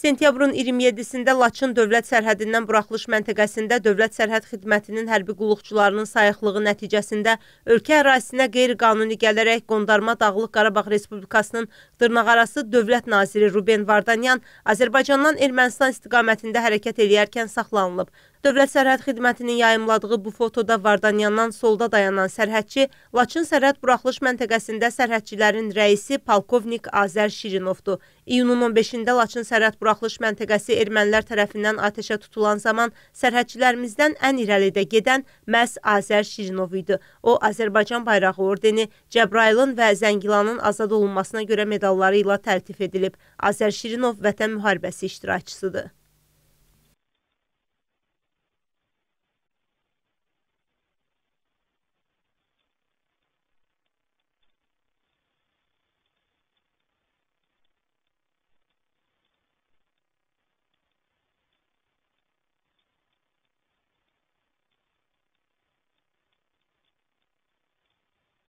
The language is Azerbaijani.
Sentyabrın 27-də Laçın dövlət sərhədindən buraxılış məntəqəsində Dövlət Sərhəd Xidmətinin hərbi qulluqçularının sayıqlığı nəticəsində ölkə ərazisinə qeyri-qanuni gələrək Qondarma Dağlıq Qarabağ Respublikasının dırnaqarası Dövlət Naziri Ruben Vardanyan Azərbaycandan Ermənistan istiqamətində hərəkət edərkən saxlanılıb. Dövlət Sərhəd Xidmətinin yayımladığı bu fotoda Vardanyandan solda dayanan sərhədçi Laçın sərhəd buraxılış məntəqəsində sərhədçilərin rəisi polkovnik Azər Şirinovdur. İyunun 15-də Laçın sərhəd buraxılış məntəqəsi ermənilər tərəfindən atəşə tutulan zaman sərhədçilərimizdən ən irəlidə gedən məhz Azər Şirinov idi. O, Azərbaycan bayrağı ordeni, Cəbrailin və Zəngilanın azad olunmasına görə medalları ilə təltif edilib. Azər Şirinov vətən müharibəsi iştirakçısıdır.